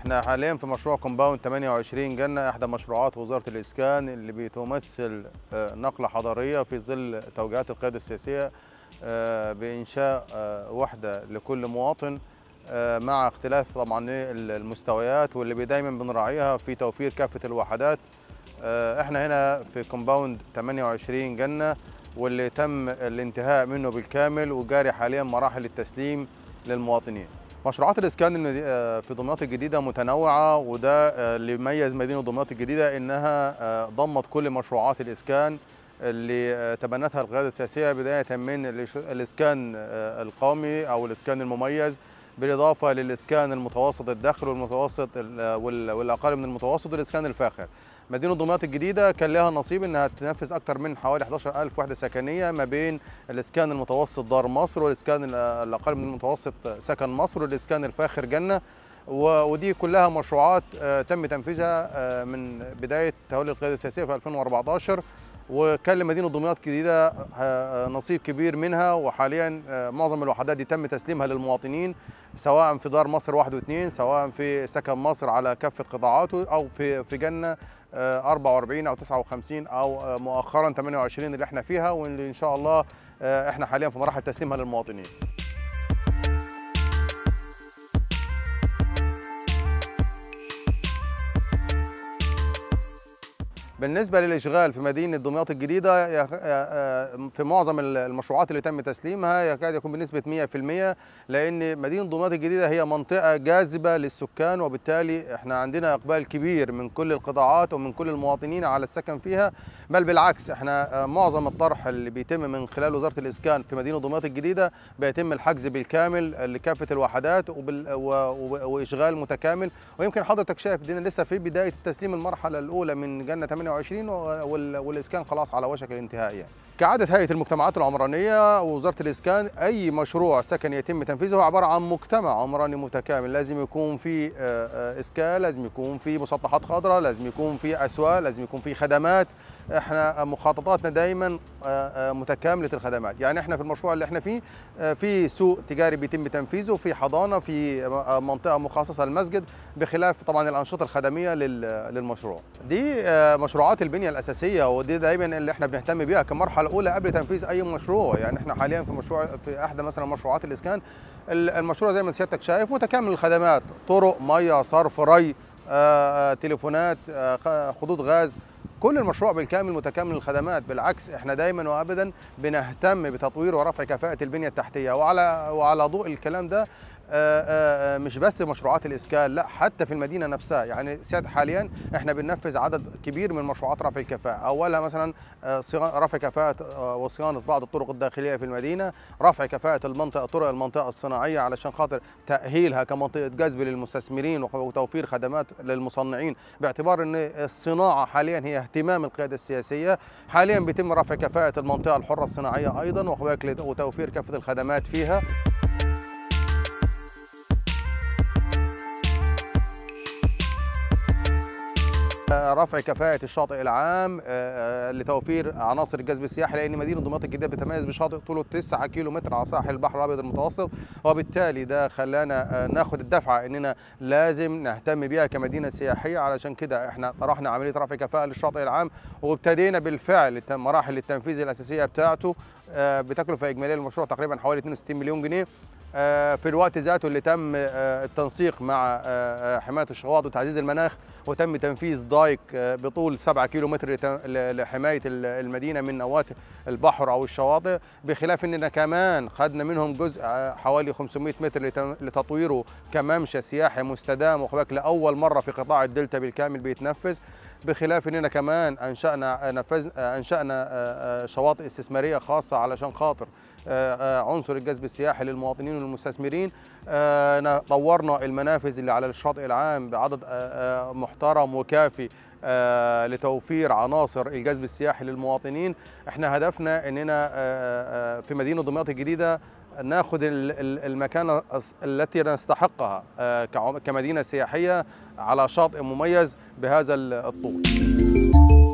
احنا حاليا في مشروع كومباوند 28 جنة احدى مشروعات وزارة الاسكان اللي بتمثل آه، نقلة حضارية في ظل توجيهات القيادة السياسية آه، بانشاء آه، وحدة لكل مواطن مع اختلاف طبعا المستويات واللي دايما بنراعيها في توفير كافة الوحدات احنا هنا في كومباوند 28 جنة واللي تم الانتهاء منه بالكامل وجاري حاليا مراحل التسليم للمواطنين مشروعات الاسكان آه، في دمياط الجديده متنوعه وده آه، اللي يميز مدينه دمياط الجديده انها آه، ضمت كل مشروعات الاسكان اللي تبنتها القياده السياسيه بدايه من الاسكان القومي او الاسكان المميز بالاضافه للاسكان المتوسط الدخل والمتوسط والاقل من المتوسط والاسكان الفاخر مدينه دمياط الجديده كان لها نصيب انها تنفذ اكثر من حوالي 11000 وحده سكنيه ما بين الاسكان المتوسط دار مصر والاسكان الاقل من المتوسط سكن مصر والاسكان الفاخر جنه ودي كلها مشروعات آه، تم تنفيذها آه، من بدايه تولي القياده السياسيه في 2014 وكان لمدينه دمياط جديدة آه، آه، نصيب كبير منها وحاليا آه، معظم الوحدات دي تم تسليمها للمواطنين سواء في دار مصر واحد واثنين سواء في سكن مصر على كافه قطاعاته او في في جنه 44 او 59 او مؤخرا 28 اللي احنا فيها واللي ان شاء الله احنا حاليا في مراحل تسليمها للمواطنين بالنسبه للاشغال في مدينه دمياط الجديده آه، في معظم المشروعات اللي تم تسليمها يكاد يكون بنسبه 100% لان مدينه دمياط الجديده هي منطقه جاذبه للسكان وبالتالي احنا عندنا اقبال كبير من كل القطاعات ومن كل المواطنين على السكن فيها بل بالعكس احنا آه، معظم الطرح اللي بيتم من خلال وزاره الاسكان في مدينه دمياط الجديده بيتم الحجز بالكامل لكافه الوحدات واشغال متكامل ويمكن حضرتك شايف دينا لسه في بدايه تسليم المرحله الاولى من جنه 8 2022 آه، والاسكان خلاص على وشك الانتهاء يعني. كعادة هيئة المجتمعات العمرانية ووزارة الإسكان أي مشروع سكن يتم تنفيذه عبارة عن مجتمع عمراني متكامل لازم يكون في آه، آه، إسكان لازم يكون في مسطحات خضراء لازم يكون في أسواق لازم يكون في خدمات احنا مخططاتنا دايما آه، آه، متكامله الخدمات يعني احنا في المشروع اللي احنا فيه آه، في سوق تجاري بيتم تنفيذه في حضانه في منطقه مخصصه للمسجد بخلاف طبعا الانشطه الخدميه للمشروع دي مشروعات البنيه الاساسيه ودي دايما اللي احنا بنهتم بيها كمرحله اولى قبل تنفيذ اي مشروع يعني احنا حاليا في مشروع في احدى مثلا مشروعات الاسكان المشروع زي ما سيادتك شايف متكامل الخدمات طرق ميه صرف ري تليفونات خدود خطوط غاز كل المشروع بالكامل متكامل الخدمات بالعكس احنا دايما وابدا بنهتم بتطوير ورفع كفاءه البنيه التحتيه وعلى وعلى ضوء الكلام ده آه، آه، آه، مش بس مشروعات الاسكان لا حتى في المدينه نفسها يعني سياد حاليا احنا بننفذ عدد كبير من مشروعات رفع الكفاءه اولها مثلا رفع كفاءه وصيانه بعض الطرق الداخليه في المدينه رفع كفاءه المنطقه طرق المنطقه الصناعيه علشان خاطر تاهيلها كمنطقه جذب للمستثمرين وتوفير خدمات للمصنعين باعتبار ان الصناعه حاليا هي اهتمام القياده السياسيه حاليا بيتم رفع كفاءه المنطقه الحره الصناعيه ايضا وتوفير كافه الخدمات فيها آه، رفع كفاءة الشاطئ العام آه، آه، لتوفير عناصر الجذب السياحي لأن مدينة دمياط الجديدة بتتميز بشاطئ طوله 9 كيلو متر على ساحل البحر الأبيض المتوسط وبالتالي ده خلانا ناخد الدفعة إننا لازم نهتم بيها كمدينة سياحية علشان كده إحنا طرحنا عملية رفع كفاءة للشاطئ العام وابتدينا بالفعل مراحل التنفيذ الأساسية بتاعته بتكلفة إجمالية للمشروع تقريبا حوالي 62 مليون جنيه آه، في الوقت ذاته اللي تم آه، التنسيق مع آه، حماية الشواطئ وتعزيز المناخ وتم تنفيذ دايك بطول 7 كيلو متر لحماية المدينة من نواة البحر أو الشواطئ بخلاف أننا كمان خدنا منهم جزء حوالي 500 متر لتطويره كممشى سياحي مستدام وخباك لأول مرة في قطاع الدلتا بالكامل بيتنفذ بخلاف اننا كمان انشانا نفذ انشانا آه، آه، شواطئ استثماريه خاصه علشان خاطر آه، عنصر الجذب السياحي للمواطنين والمستثمرين طورنا المنافذ اللي على الشاطئ العام بعدد محترم وكافي لتوفير عناصر الجذب السياحي للمواطنين احنا هدفنا اننا في مدينه دمياط الجديده ناخذ المكانة التي نستحقها آه، كمدينة سياحية على شاطئ مميز بهذا الطول